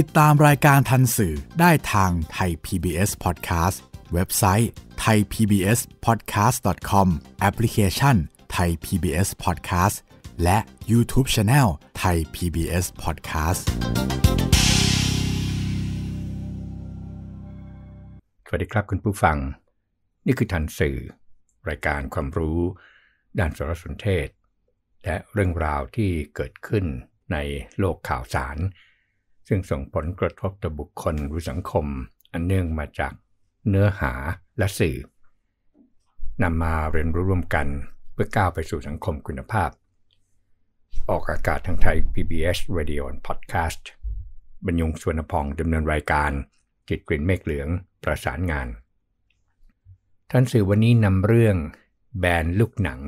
ติดตามรายการทันสื่อได้ทางไทย PBS Podcast เว็บไซต์ thaipbspodcast.com แอปพลิเคชัน Thai PBS Podcast และ YouTube Channel Thai PBS Podcast สวัสดีครับคุณผู้ฟัง นี่คือทันสื่อ รายการความรู้ ด้านสารสนเทศ และเรื่องราวที่เกิดขึ้นในโลกข่าวสารซึ่งส่งผลกระทบต่อบุคคลหรือสังคมอันเนื่องมาจากเนื้อหาและสื่อนำมาเรียนรู้ร่วมกัน เพื่อก้าวไปสู่สังคมคุณภาพ ออกอากาศทางไทย PBS Radio and Podcast บรรยงสวนพองดำเนินรายการจิตกลิ่นเมฆเหลืองประสานงาน ท่านสื่อวันนี้นำเรื่องแบนลูกหนัง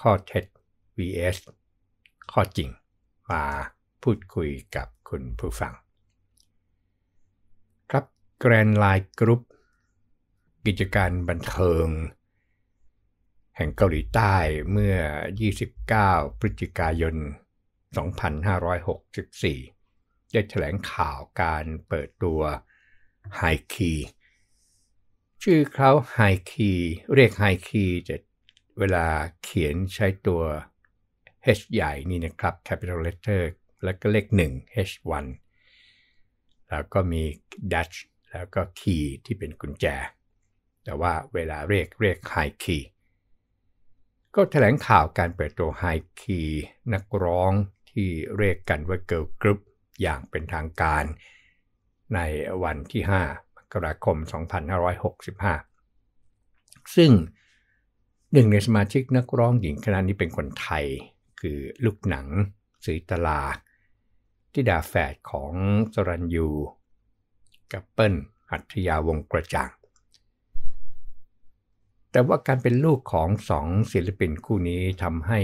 ข้อเท็จ vs ข้อจริงมาพูดคุยกับคุณผู้ฟัง ครับ Grand Line Group กิจการบันเทิง แห่งเกาหลีใต้เมื่อ 29พฤศจิกายน 2564 ได้แถลงข่าวการเปิดตัวไฮคีชื่อเขาไฮคีเรียกไฮคีจะเวลาเขียนใช้ตัว H ใหญ่นี่นะครับ capital letter แล้วก็เลข 1 H1 แล้วก็มี Dutch แล้วก็ Key ที่เป็นกุญแจ แต่ว่าเวลาเรียกเรียก High Key ก็แถลงข่าวการเปิดตัว High Key นักร้องที่เรียกกันว่า Girl Group อย่างเป็นทางการ ในวันที่5มกราคม 2565 ซึ่ง หนึ่งในสมาชิกนักร้องหญิงคณะนี้เป็นคนไทย คือลูกหนังสอตลาที่ดาแฝดของสรัญยูกับเปิ้ล หัตถยาวงกระจ่าง แต่ว่าการเป็นลูกของสองศิลปินคู่นี้ทำให้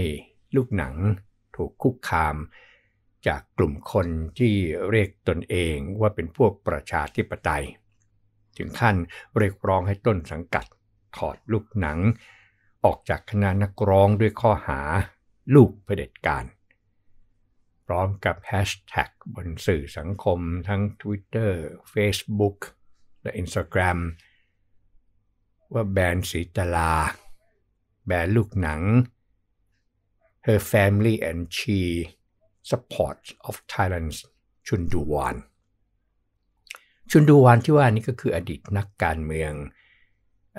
ลูกหนังถูกคุกคาม จากกลุ่มคนที่เรียกตนเองว่าเป็นพวกประชาธิปไตย ถึงขั้นเรียกร้องให้ต้นสังกัดถอดลูกหนังออกจากคณะนักร้องด้วยข้อหาลูกเผด็จการร้อมกับแฮชแท็กบนสื่อสังคมทั้ง Twitter Facebook และ Instagram ว่าแบรนด์สีตลา แบรนด์ลูกหนัง Her Family and She Support of Thailand's ชุนดูวานชุนดูวานที่ว่านี้ก็คืออดีตนักการเมือง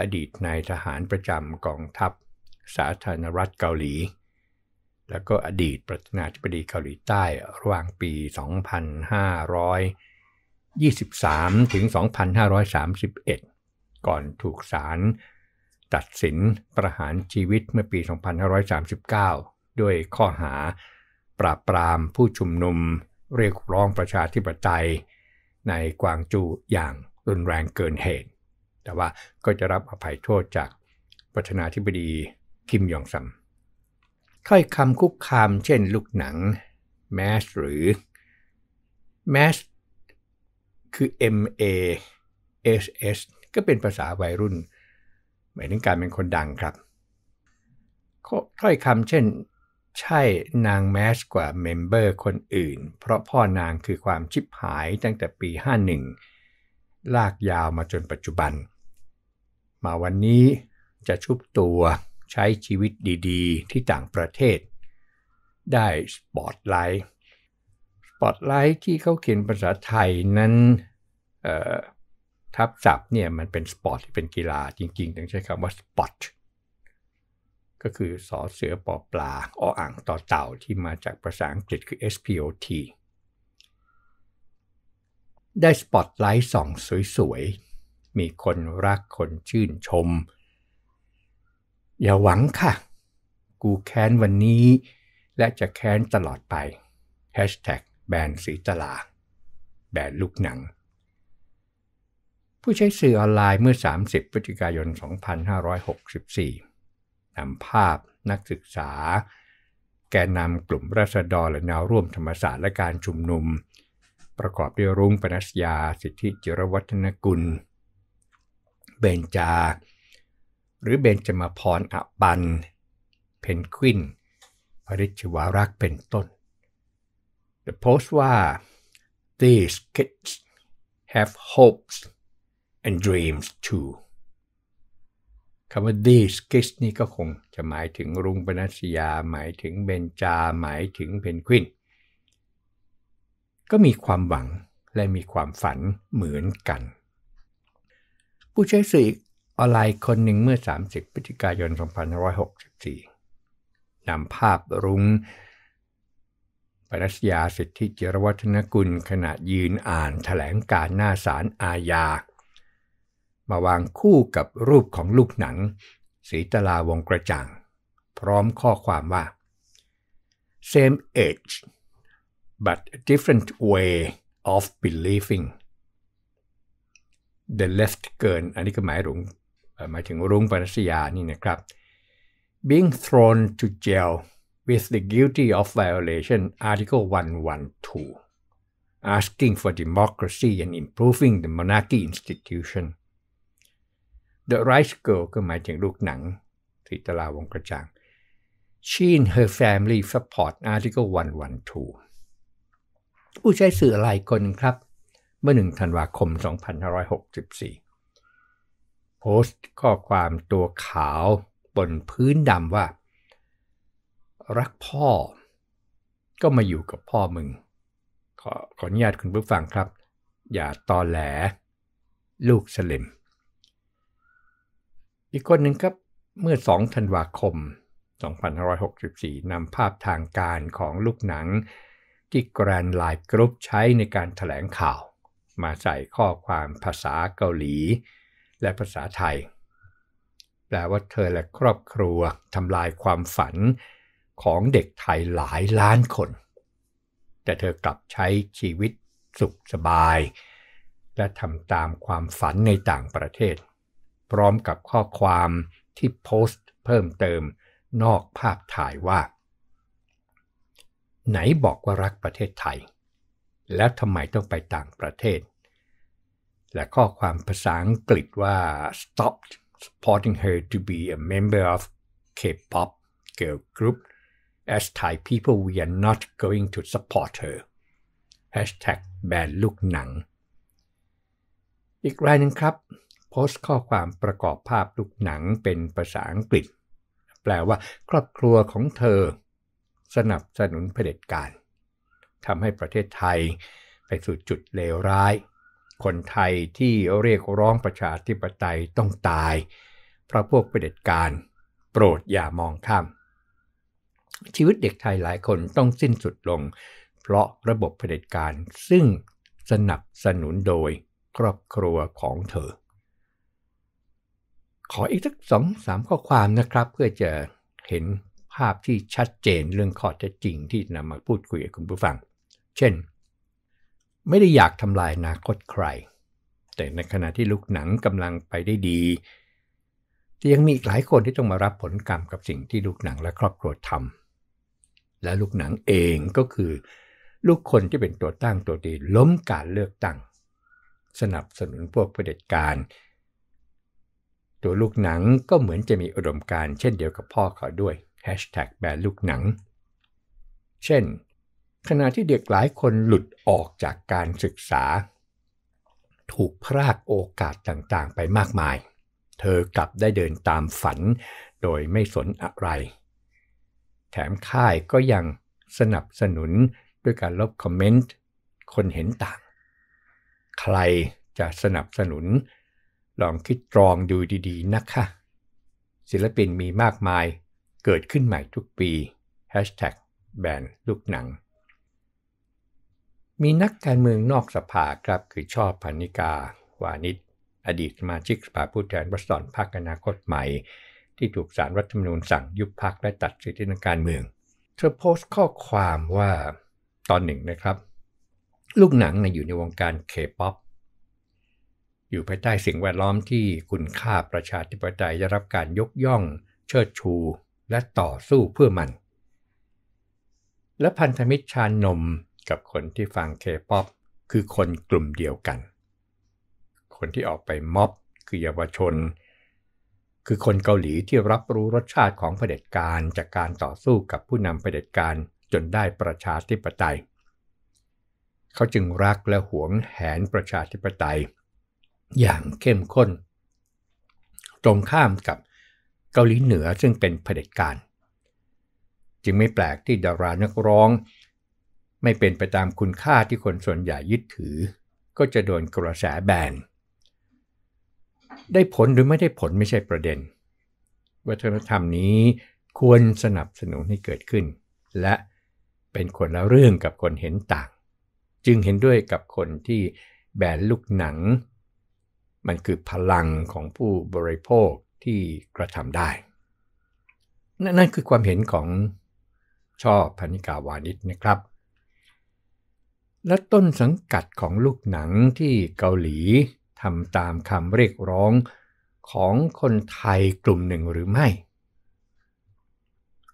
อดีตนายทหารประจำกองทัพ สาธารณรัฐเกาหลีแล้วก็อดีตประธานาธิบดีเกาหลีใต้ระหว่างปี 2523 ถึง 2531 ก่อนถูกศาลตัดสินประหารชีวิตเมื่อปี 2539 ด้วยข้อหาปราบปรามผู้ชุมนุมเรียกร้องประชาธิปไตยในกวางจูอย่างรุนแรงเกินเหตุ แต่ว่าก็จะรับอภัยโทษจากประธานาธิบดีคิมยองซัมถ้อยคำคุกคามเช่นลูกหนังแมสหรือแมสคือ M A S S ก็เป็นภาษาวัยรุ่นหมายถึงการเป็นคนดังครับถ้อยคำเช่นใช่นางแมสกว่าเมมเบอร์คนอื่น เพราะพ่อนางคือความชิบหายตั้งแต่ปี 51 ลากยาวมาจนปัจจุบัน มาวันนี้จะชุบตัวใช้ชีวิตดีๆ ที่ต่างประเทศ ได้สปอตไลท์สปอตไลท์ที่เขาเขียนภาษาไทยนั้นทับศัพท์เนี่ยมันเป็นสปอตที่เป็นกีฬาจริงๆต้องใช้คำว่าสปอตก็คือสอเสือปอปลาออ่างต่อเต่าที่มาจากภาษาอังกฤษคือ SPOT ได้สปอตไลท์ส่องสวย ๆ มีคนรักคนชื่นชมอย่าหวังค่ะ กูแค้นวันนี้ และจะแค้นตลอดไปแฮชแท็กแบนสีตลาแบนลูกหนัง ผู้ใช้สื่อออนไลน์เมื่อ 30 พฤศจิกายน 2564 นำภาพนักศึกษา แกนนำกลุ่มราษฎรและแนวร่วมธรรมศาสตร์และการชุมนุม ประกอบด้วยรุ่งปนัสยาสิทธิจิรวัฒนกุล เบญจาหรือเบนจมาพรอปันเพนกวินพริชวารักษ์ เป็นต้น The Post ว่า these kids have hopes and dreams too คำว่า these kids นี่ก็คงจะหมายถึงรุงปนัสยา หมายถึงเบนจา หมายถึงเพนกวิน ก็มีความหวังและมีความฝันเหมือนกัน ผู้ใช้สื่ออีกออนไลน์คนหนึ่งเมื่อ 30พฤศจิกายน2564นำภาพรุง้งปรัชญาสิทธิเจรวัฒนกุลขณะยืนอ่านถแถลงการหน้าศาลอาญา มาวางคู่กับรูปของลูกหนังสีตลาวงกระจ่างพร้อมข้อความว่า same age but different way of believing the left เกินอันนี้ก็หมายถึงหมายถึงรุ้งปรัสยานี่นะครับ being thrown to jail with the guilty of violation article 112 asking for democracy and improving the monarchy institution the rice girl ก็หมายถึงลูกหนังทิตลาวงกระจ่าง she and her family support article 112 ผู้ใช้สื่ออะไรคนครับ เมื่อ 1 ธันวาคม 2564โพสต์ข้อความตัวขาวบนพื้นดำว่ารักพ่อก็มาอยู่กับพ่อมึง ขอขอนุญาตคุณผู้ฟังครับ อย่าตอแหลลูกสลิมอีกคนหนึ่งครับ เมื่อ 2 ธันวาคม 2564 นำภาพทางการของลูกหนังที่กรนไลายกรุ๊ปใช้ในการถแถลงข่าว มาใส่ข้อความภาษาเกาหลีและภาษาไทย แปลว่าเธอและครอบครัวทำลายความฝันของเด็กไทยหลายล้านคน แต่เธอกลับใช้ชีวิตสุขสบาย และทำตามความฝันในต่างประเทศ พร้อมกับข้อความที่โพสต์เพิ่มเติมนอกภาพถ่ายว่า ไหนบอกว่ารักประเทศไทย แล้วทำไมต้องไปต่างประเทศและข้อความภาษาอังกฤษว่า stop supporting her to be a member of K-pop girl group as Thai people we are not going to support her hashtag แบนลูกหนังอีกรายหนึ่งครับ โพสต์ข้อความประกอบภาพลูกหนังเป็นภาษาอังกฤษ แปลว่า ครอบครัวของเธอสนับสนุนเผด็จการทำให้ประเทศไทยไปสู่จุดเลวร้ายคนไทยที่เรียกร้องประชาธิปไตยต้องตาย เพราะพวกเผด็จการโปรดอย่ามองข้ามชีวิตเด็กไทยหลายคนต้องสิ้นสุดลง เพราะระบบเผด็จการซึ่งสนับสนุนโดยครอบครัวของเธอขออีกสักสองสามข้อความนะครับเพื่อจะเห็นภาพที่ชัดเจนเรื่องข้อเท็จจริงที่นำมาพูดคุยกับคุณผู้ฟังเช่นไม่ได้อยากทำลายอนาคตใคร แต่ในขณะที่ลูกหนังกำลังไปได้ดีจะยังมีอีกหลายคนที่ต้องมารับผลกรรมกับสิ่งที่ลูกหนังและครอบครัวทำและลูกหนังเองก็คือ ลูกคนที่เป็นตัวตั้งตัวดีล้มการเลือกตั้ง สนับสนุนพวกเผด็จการ ตัวลูกหนังก็เหมือนจะมีอุดมการเช่นเดียวกับพ่อเขาด้วยแฮชแท็กแบนลูกหนัง เช่นขณะที่เด็กหลายคนหลุดออกจากการศึกษา ถูกพรากโอกาสต่างๆ ไปมากมาย เธอกลับได้เดินตามฝันโดยไม่สนอะไร แถมค่ายก็ยังสนับสนุนด้วยการลบคอมเมนต์คนเห็นต่าง ใครจะสนับสนุนลองคิดตรองดูดี ๆ นะคะ ศิลปินมีมากมายเกิดขึ้นใหม่ทุกปีแบนลูกหนังมีนักการเมืองนอกสภาครับคือชอบพานิกาวานิชอดีตสมาชิกสภาผู้แทนรัศดรพรรคอนาคตใหม่ ที่ถูกสารรัฐธรรมนูญสั่งยุบพรรคและตัดสิทธิทางการเมือง เธอโพสต์ข้อความว่า ตอนหนึ่งนะครับ ลูกหนังนะอยู่ในวงการเคป๊อปอยู่ภายใต้สิ่งแวดล้อมที่คุณค่าประชาธิปไตยจะรับการยกย่อง เชิดชู และต่อสู้เพื่อมัน และพันธมิตรชานนมกับคนที่ฟังเคป๊อปคือคนกลุ่มเดียวกัน คนที่ออกไปม็อบคือเยาวชน คือคนเกาหลีที่รับรู้รสชาติของเผด็จการ จากการต่อสู้กับผู้นำเผด็จการ จนได้ประชาธิปไตย เขาจึงรักและหวงแหนประชาธิปไตย อย่างเข้มข้น ตรงข้ามกับเกาหลีเหนือซึ่งเป็นเผด็จการจึงไม่แปลกที่ดารานักร้องไม่เป็นไปตามคุณค่าที่คนส่วนใหญ่ยึดถือ ก็จะโดนกระแสแบนได้ผลหรือไม่ได้ผลไม่ใช่ประเด็นวัฒนธรรมนี้ควรสนับสนุนให้เกิดขึ้น และเป็นคนละเรื่องกับคนเห็นต่าง จึงเห็นด้วยกับคนที่แบนลูกหนัง มันคือพลังของผู้บริโภคที่กระทำได้ นั่นคือความเห็นของชอบพนิกาวานิชนะครับและต้นสังกัดของลูกหนังที่เกาหลีทำตามคำเรียกร้องของคนไทยกลุ่มหนึ่งหรือไม่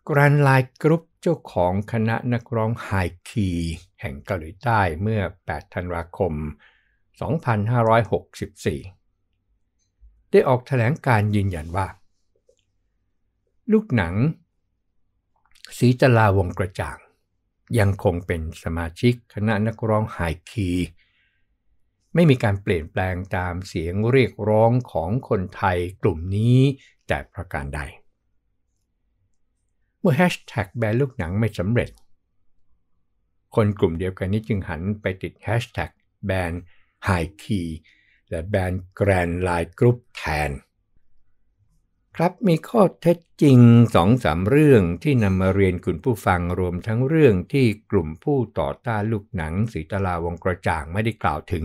กรันไลกรุ๊ปเจ้าของคณะนักร้องไฮคีแห่งเกาหลีใต้เมื่อ 8 ธันวาคม 2564 ได้ออกแถลงการยืนยันว่า ลูกหนังสีจลาวงกระจ่างยังคงเป็นสมาชิกคณะนักร้องไฮคีไม่มีการเปลี่ยนแปลงตามเสียงเรียกร้องของคนไทยกลุ่มนี้แต่ประการใด เมื่อแฮชแท็กแบนลูกหนังไม่สำเร็จ คนกลุ่มเดียวกันนี้จึงหันไปติดแฮชแท็กแบนไฮคีและแบนแกรนไลน์กรุ๊ปแทนครับมีข้อเท็จจริงสองสามเรื่องที่นำมาเรียนคุณผู้ฟังรวมทั้งเรื่องที่กลุ่มผู้ต่อต้านลูกหนังสีตลาวงกระจ่างไม่ได้กล่าวถึง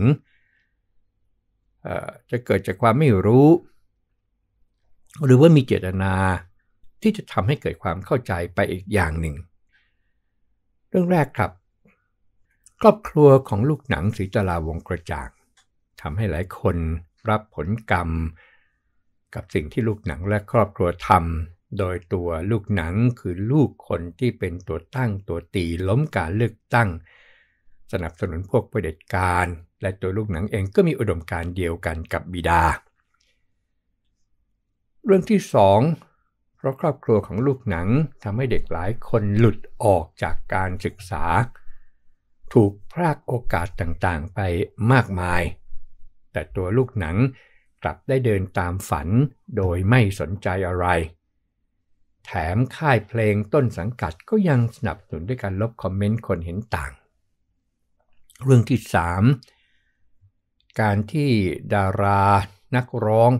จะเกิดจากความไม่รู้ หรือว่ามีเจตนาที่จะทำให้เกิดความเข้าใจไปอีกอย่างหนึ่ง เรื่องแรกครับ ครอบครัวของลูกหนังสีตลาวงกระจ่างทำให้หลายคนรับผลกรรมกับสิ่งที่ลูกหนังและครอบครัวทำ โดยตัวลูกหนังคือลูกคนที่เป็นตัวตั้งตัวตีล้มการเลือกตั้ง สนับสนุนพวกประเด็จการและตัวลูกหนังเองก็มีอุดมการเดียวกันกับบิดา เรื่องที่สองเพราะครอบครัวของลูกหนังทำให้เด็กหลายคนหลุดออกจากการศึกษา ถูกพรากโอกาสต่างๆไปมากมาย แต่ตัวลูกหนังลับได้เดินตามฝันโดยไม่สนใจอะไร แถมค่ายเพลงต้นสังกัดก็ยังสนับสนุนด้วยการลบคอมเมนต์คนเห็นต่าง เรื่องที่ 3 การที่ดารานักร้อง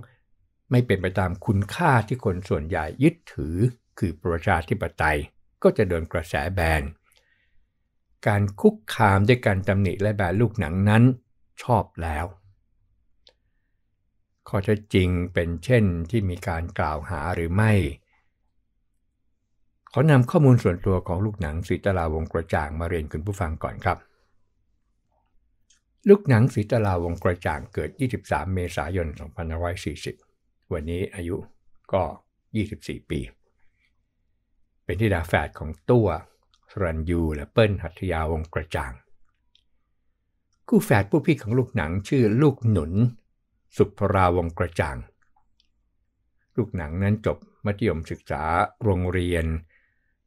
ไม่เป็นไปตามคุณค่าที่คนส่วนใหญ่ยึดถือคือประชาธิปไตย ก็จะโดนกระแสแบนการคุกคามด้วยการตำหนิและแบนลูกหนังนั้นชอบแล้วข้อเท็จจริงเป็นเช่นที่มีการกล่าวหาหรือไม่ ขอนำข้อมูลส่วนตัวของลูกหนังสีตลาวงกระจ่างมาเรียนคุณผู้ฟังก่อนครับ ลูกหนังสีตลาวงกระจ่างเกิด 23 เมษายน2540 วันนี้อายุก็ 24 ปี เป็นที่ดาแฝดของตัวสรันยูและเปิ้ลหัตยาวงกระจ่าง คู่แฝดผู้พี่ของลูกหนังชื่อลูกหนุนสุภราวงกระจ่างลูกหนังนั้นจบมัธยมศึกษาโรงเรียน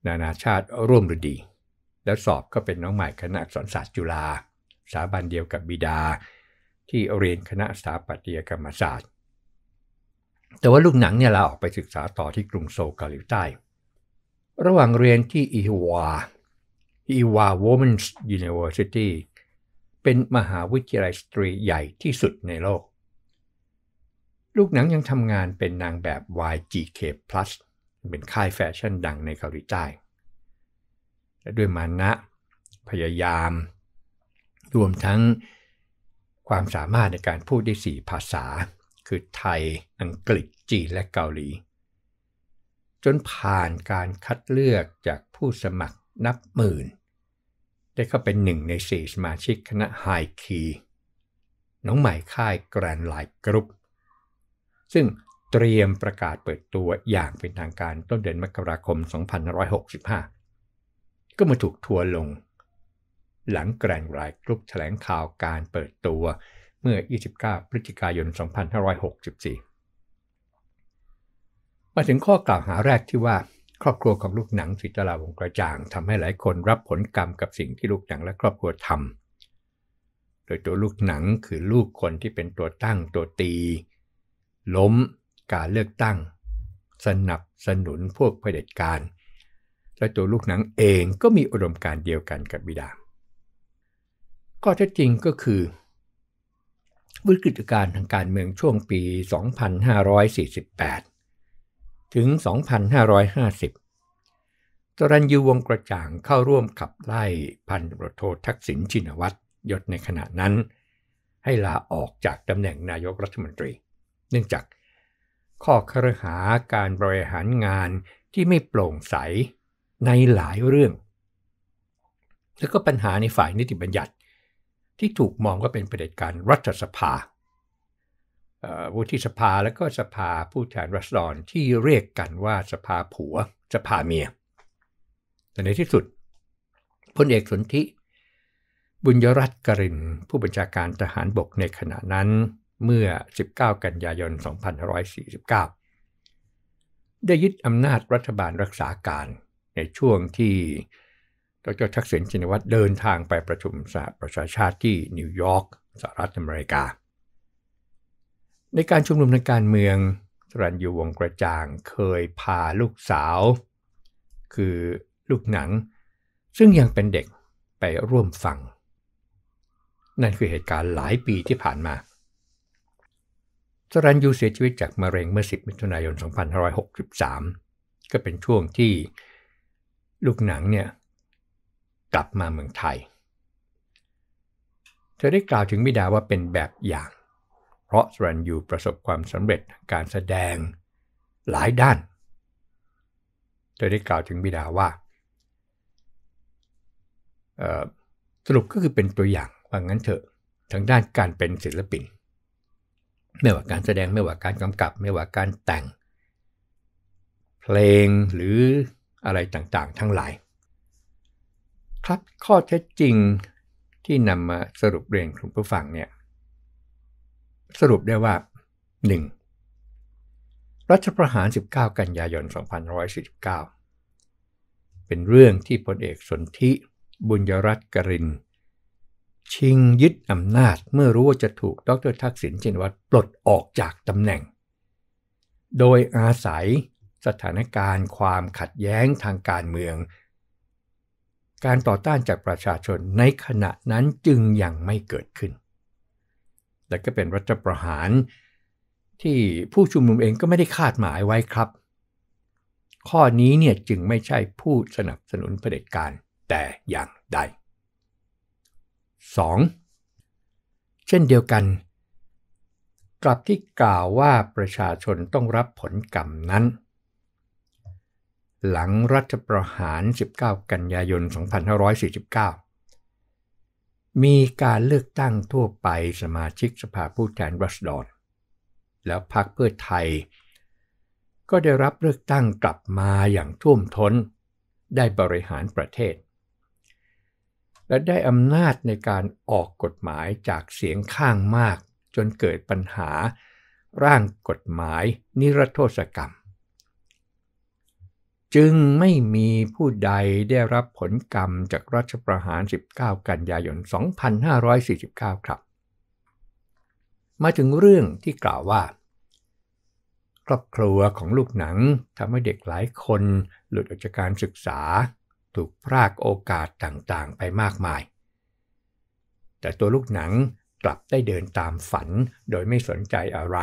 นานาชาติร่วมฤดี แล้วสอบก็เป็นน้องใหม่คณะสอนศาสตร์จุฬาสถาบันเดียวกับบิดาที่เรียนคณะสถาปัตยกรรมศาสตร์ แต่ว่าลูกหนังเนี่ยลาออกไปศึกษาต่อที่กรุงโซลเกาหลีใต้ ระหว่างเรียนที่อีวาอีวาส์ยูนิเวอร์ซิตี้เป็นมหาวิทยาลัยสตรีใหญ่ที่สุดในโลกลูกหนังยังทำงานเป็นนางแบบ YGK+ เป็นค่ายแฟชั่นดังในเกาหลีใต้และด้วยมานะ พยายาม รวมทั้งความสามารถในการพูดได้ 4 ภาษา คือไทยอังกฤษ จีนและเกาหลี จนผ่านการคัดเลือกจากผู้สมัครนับหมื่น ได้เข้าเป็นหนึ่งใน่สมาชิกคณะไฮคีน้องใหม่ค่ายแกรนไลท์กรุ๊ปซึ่งเตรียมประกาศเปิดตัวอย่างเป็นทางการต้นเดือนมกราคม 2565 ก็มาถูกทัวลงหลังแกรนไรกรุ๊ปแถลงข่าวการเปิดตัวเมื่อ 29 พฤศจิกายน 2564 มาถึงข้อกล่าวหาแรกที่ว่า ครอบครัวของลูกหนังสิตลาวงกระจ่างทำให้หลายคนรับผลกรรมกับสิ่งที่ลูกหนังและครอบครัวทำ โดยตัวลูกหนังคือลูกคนที่เป็นตัวตั้งตัวตีล้มการเลือกตั้ง สนับสนุนพวกเผด็จการ และตัวลูกหนังเองก็มีอุดมการเดียวกันกับบิดาข้อเท็จจริงก็คือ วิกฤตการทางการเมืองช่วงปี 2548 ถึง 2550 ตรันยูวงกระจ่างเข้าร่วมขับไล่พันุ์รวโททักษิณชินวัตรยศในขณะนั้นให้ลาออกจากตำแหน่งนายกรัฐมนตรีเนื่องจากข้อครหาการบริหารงานที่ไม่โปร่งใสในหลายเรื่อง แล้วก็ปัญหาในฝ่ายนิติบัญญัติที่ถูกมองว่าเป็นประเด็จการรัฐสภา วุฒิสภาและก็สภาผู้แทนรัศดรที่เรียกกันว่าสภาผัวสภาเมีย แต่ในที่สุดพลเอกสนธิบุญยรัตน์กรินผู้บัญชาการทหารบกในขณะนั้นเมื่อ 19 กันยายน 2549 ได้ยึดอำนาจรัฐบาลรักษาการในช่วงที่ดรทักษิณชินวัตรเดินทางไปประชุมสหประชาชาติที่นิวยอร์กสหรัฐอเมริกา ในการชุมนุมทางการเมืองสรัญยูวงกระจ่างเคยพาลูกสาว คือลูกหนัง ซึ่งยังเป็นเด็กไปร่วมฟัง นั่นคือเหตุการณ์หลายปีที่ผ่านมาสรันยูเสียชีวิตจากมะเร็งเมื่อ10มิถุนายน2563ก็เป็นช่วงที่ลูกหนังเนี่ยกลับมาเมืองไทยเธอได้กล่าวถึงบิดาว่าเป็นแบบอย่าง เพราะสรันยูประสบความสำเร็จการแสดงหลายด้านเธอได้กล่าวถึงบิดาว่าสรุปก็คือเป็นตัวอย่างว่างั้นเถอะทางด้านการเป็นศิลปินไม่ว่าการแสดงไม่ว่าการกำกับไม่ว่าการแต่งเพลงหรืออะไรต่างๆทั้งหลาย ครับข้อเท็จจริงที่นำมาสรุปเรียนคุณผู้ฟังเนี่ยสรุปได้ว่า 1. รัชประหาร 19 กันยายน2549เป็นเรื่องที่พลเอกสนธิบุญยรัตน์กรินทชิงยึดอำนาจเมื่อรู้ว่าจะถูกดรทักษิณชินวัตรปลดออกจากตำแหน่ง โดยอาศัยสถานการณ์ความขัดแย้งทางการเมือง การต่อต้านจากประชาชนในขณะนั้นจึงยังไม่เกิดขึ้น และก็เป็นรัฐประหารที่ผู้ชุมนุมเองก็ไม่ได้คาดหมายไว้ครับ ข้อนี้เนี่ยจึงไม่ใช่ผู้สนับสนุนเผด็จการ แต่อย่างใด 2. เช่นเดียวกัน กลับที่กล่าวว่าประชาชนต้องรับผลกรรมนั้น หลังรัฐประหาร 19 กันยายน 2549 มีการเลือกตั้งทั่วไปสมาชิกสภาผู้แทนรัษฎรแล้วพรรคเพื่อไทยก็ได้รับเลือกตั้งกลับมาอย่างท่วมท้นได้บริหารประเทศและได้อำนาจในการออกกฎหมายจากเสียงข้างมากจนเกิดปัญหาร่างกฎหมายนิรโทษกรรม จึงไม่มีผู้ใดได้รับผลกรรมจากรัชประหาร 19 กันยายน 2549 ครับ มาถึงเรื่องที่กล่าวว่า ครอบครัวของลูกหนังทำให้เด็กหลายคน หลุดออกจากการศึกษาถูกพรากโอกาสต่างๆไปมากมาย แต่ตัวลูกหนังกลับได้เดินตามฝันโดยไม่สนใจอะไร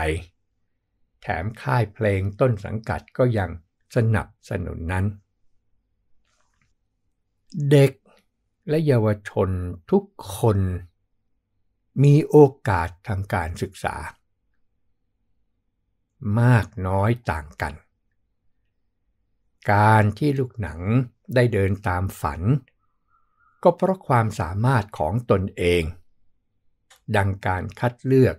แถมค่ายเพลงต้นสังกัดก็ยังสนับสนุนนั้น เด็กและเยาวชนทุกคน มีโอกาสทางการศึกษา มากน้อยต่างกัน การที่ลูกหนังได้เดินตามฝัน ก็เพราะความสามารถของตนเอง ดังการคัดเลือก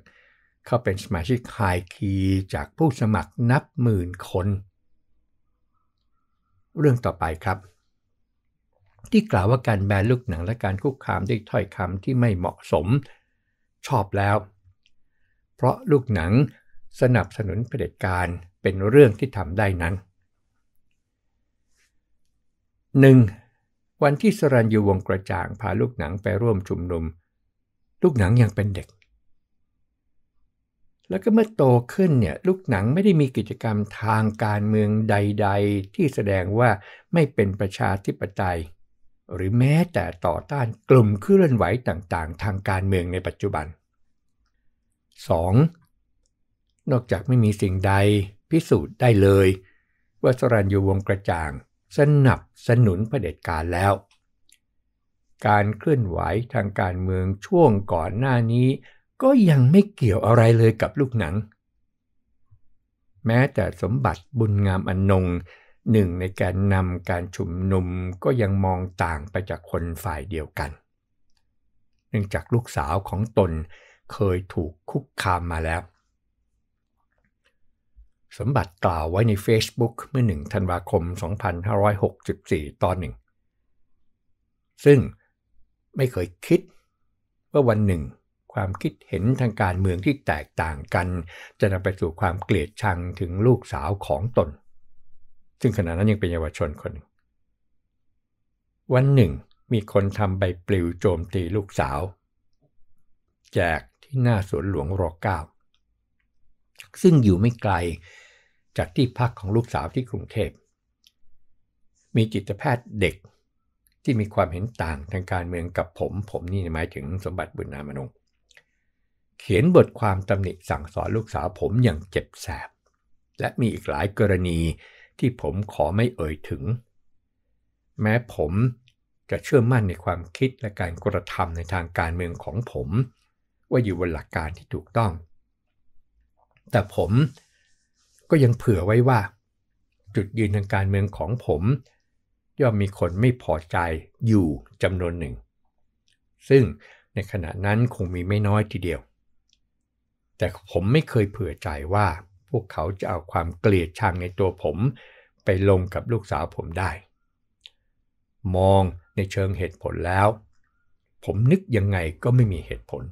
เข้าเป็นสมาชิกไฮคีจากผู้สมัครนับหมื่นคน เรื่องต่อไปครับ ที่กล่าวว่าการแบนลูกหนังและการคุกคามด้วยถ้อยคำที่ไม่เหมาะสม ชอบแล้ว เพราะลูกหนังสนับสนุนเผด็จการ เป็นเรื่องที่ทำได้นั้นหนึ่งวันที่สรัญยูวงกระจ่าง พาลูกหนังไปร่วมชุมนุม ลูกหนังยังเป็นเด็ก แล้วก็เมื่อโตขึ้นเนี่ย ลูกหนังไม่ได้มีกิจกรรมทางการเมืองใดๆที่แสดงว่าไม่เป็นประชาธิปไตย หรือแม้แต่ต่อต้านกลุ่มเคลื่อนไหวต่างๆ ทางการเมืองในปัจจุบัน 2. นอกจากไม่มีสิ่งใดพิสูจน์ได้เลย ว่าสรัญยูวงกระจ่างสนับสนุนเผด็จการแล้ว การเคลื่อนไหวทางการเมืองช่วงก่อนหน้านี้ ก็ยังไม่เกี่ยวอะไรเลยกับลูกหนัง แม้แต่สมบัติบุญงามอันงหนึ่งในการนำการชุมนุมก็ยังมองต่างไปจากคนฝ่ายเดียวกัน เนื่องจากลูกสาวของตนเคยถูกคุกคามมาแล้วสมบัติกล่าวไว้ใน Facebook เมื่อ1ธันวาคม 2564 ตอนหนึ่ง ซึ่งไม่เคยคิดว่าวันหนึ่ง ความคิดเห็นทางการเมืองที่แตกต่างกัน จะนำไปสู่ความเกลียดชังถึงลูกสาวของตน ซึ่งขณะนั้นยังเป็นเยาวชนคนหนึ่งวันหนึ่งมีคนทำใบปลิวโจมตีลูกสาว แจกที่หน้าสวนหลวงรอเก้าซึ่งอยู่ไม่ไกลจากที่พักของลูกสาวที่กรุงเทพมีจิตแพทย์เด็กที่มีความเห็นต่างทางการเมืองกับผม ผมนี่หมายถึงสมบัติบุญนามนงเขียนบทความตำหนิสั่งสอนลูกสาวผมอย่างเจ็บแสบ และมีอีกหลายกรณีที่ผมขอไม่เอ่ยถึง แม้ผมจะเชื่อมั่นในความคิดและการกระทำในทางการเมืองของผม ว่าอยู่บนหลักการที่ถูกต้อง แต่ผมก็ยังเผื่อไว้ว่า จุดยืนทางการเมืองของผม ย่อมมีคนไม่พอใจอยู่จำนวนหนึ่ง ซึ่งในขณะนั้นคงมีไม่น้อยทีเดียว แต่ผมไม่เคยเผื่อใจว่าพวกเขาจะเอาความเกลียดชังในตัวผมไปลงกับลูกสาวผมได้ มองในเชิงเหตุผลแล้ว ผมนึกยังไงก็ไม่มีเหตุผล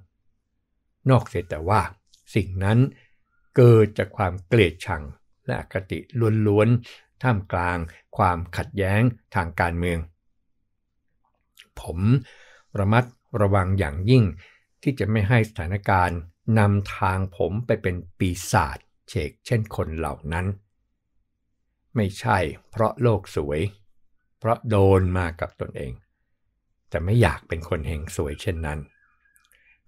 นอกเสียแต่ว่า สิ่งนั้นเกิดจากความเกลียดชังและอคติล้วนๆ ท่ามกลางความขัดแย้งทางการเมือง ผมระมัดระวังอย่างยิ่งที่จะไม่ให้สถานการณ์ นำทางผมไปเป็นปีศาจเชกเช่นคนเหล่านั้น ไม่ใช่เพราะโลกสวย เพราะโดนมากับตนเอง แต่ไม่อยากเป็นคนเฮงสวยเช่นนั้น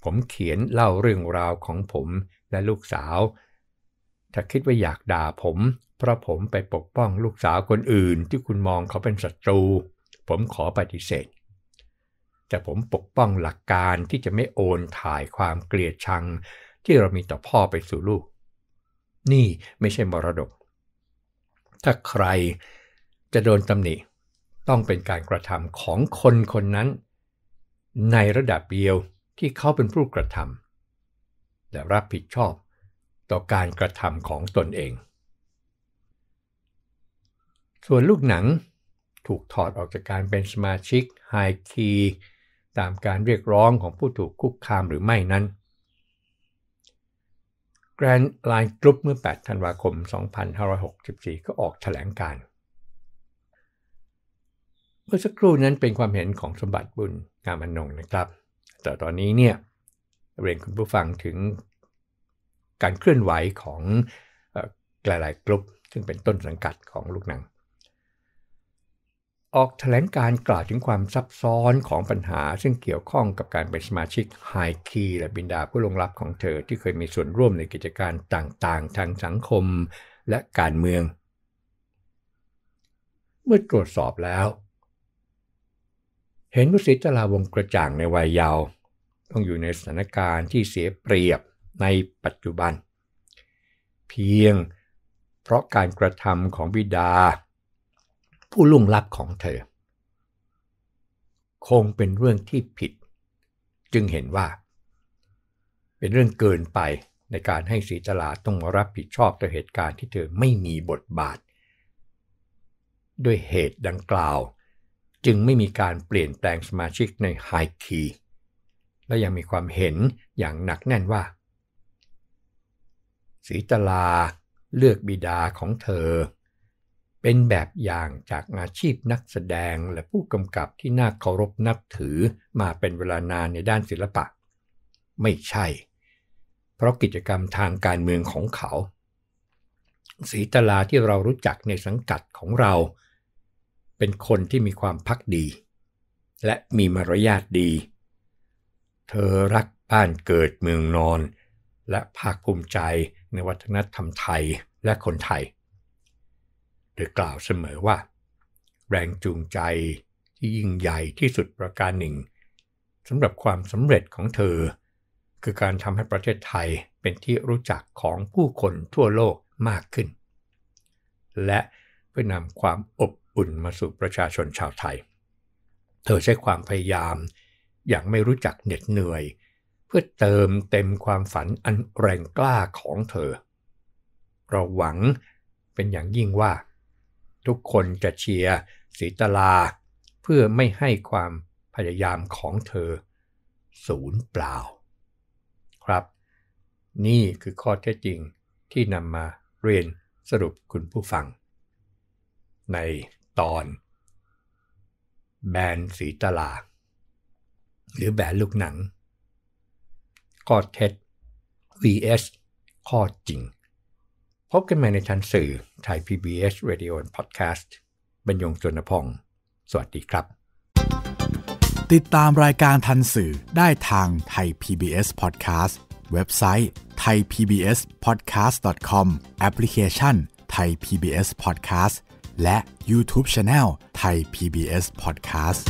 ผมเขียนเล่าเรื่องราวของผมและลูกสาวถ้าคิดว่าอยากด่าผม เพราะผมไปปกป้องลูกสาวคนอื่น ที่คุณมองเขาเป็นศัตรูผมขอปฏิเสธแต่ผมปกป้องหลักการที่จะไม่โอนถ่ายความเกลียดชัง ที่เรามีต่อพ่อไปสู่ลูก นี่ไม่ใช่มรดก ถ้าใครจะโดนตำหนิ ต้องเป็นการกระทำของคนคนนั้น ในระดับเดียวที่เขาเป็นผู้กระทำและรับผิดชอบต่อการกระทำของตนเอง ส่วนลูกหนังถูกถอดออกจากการเป็นสมาชิกไฮคีตามการเรียกร้องของผู้ถูกคุกคามหรือไม่นั้น Grand Line Group เมื่อ8ธันวาคม 2564ก็ออกแถลงการ เมื่อสักครู่นั้นเป็นความเห็นของสมบัติบุญงามอนงนะครับ แต่ตอนนี้เนี่ยเรียนคุณผู้ฟังถึงการเคลื่อนไหวของหลาย ๆ กลุ่มซึ่งเป็นต้นสังกัดของลูกหนัง ออกแถลงการกล่าวถึงความซับซ้อนของปัญหา ซึ่งเกี่ยวข้องกับการเป็นสมาชิกไฮคีและบินดาผู้ลงรับของเธอที่เคยมีส่วนร่วมในกิจการต่างๆ ทางสังคมและการเมือง เมื่อตรวจสอบแล้ว เห็นวุฒิจลาวงกระจ่างในวัยเยาว์ต้องอยู่ในสถานการณ์ที่เสียเปรียบในปัจจุบัน เพียงเพราะการกระทำของบิดา ผู้ล่งลับของเธอ คงเป็นเรื่องที่ผิด จึงเห็นว่า เป็นเรื่องเกินไปในการให้สีตลาต้องรับผิดชอบต่อเหตุการณ์ที่เธอไม่มีบทบาท ด้วยเหตุดังกล่าว จึงไม่มีการเปลี่ยยนแปลงสมาชิกในไฮคีและยังมีความเห็นอย่างหนักแน่นว่ารีตลาเลือกบิดาของเธอ เป็นแบบอย่างจากอาชีพนักแสดงและผู้กำกับที่น่าเคารพนับถือมาเป็นเวลานานในด้านศิลปะ ไม่ใช่ เพราะกิจกรรมทางการเมืองของเขารีตลาที่เรารู้จักในสังกัดของเรา เป็นคนที่มีความพักดี และมีมารยาทดี เธอรักบ้านเกิดเมืองนอน และภาคภูมิใจในวัฒนธรรมไทยและคนไทยโดยกล่าวเสมอว่า แรงจูงใจที่ยิ่งใหญ่ที่สุดประการหนึ่งสำหรับความสำเร็จของเธอ คือการทำให้ประเทศไทยเป็นที่รู้จักของผู้คนทั่วโลกมากขึ้น และเพื่อนำความอบอุ่นมาสู่ประชาชนชาวไทย เธอใช้ความพยายามอย่างไม่รู้จักเหน็ดเหนื่อยพื่อเติมเต็มความฝันอันแรงกล้าของเธอ เราหวังเป็นอย่างยิ่งว่า ทุกคนจะเชียร์สีตลาเพื่อไม่ให้ความพยายามของเธอศูนย์เปล่า ครับ นี่คือข้อเท็จจริงที่นำมาเรียนสรุปคุณผู้ฟัง ในตอนแบนสีตลา หรือแบนลูกหนังข้อเท็จ vs ข้อจริง พบกันใหม่ในทันสื่อไทย PBS Radio and Podcast บรรยงจนพอง สวัสดีครับ ติดตามรายการทันสื่อได้ทางไทย PBS Podcast เว็บไซต์ thaipbspodcast.com แอปพลิเคชัน Thai PBS Podcast และ YouTube Channel Thai PBS Podcast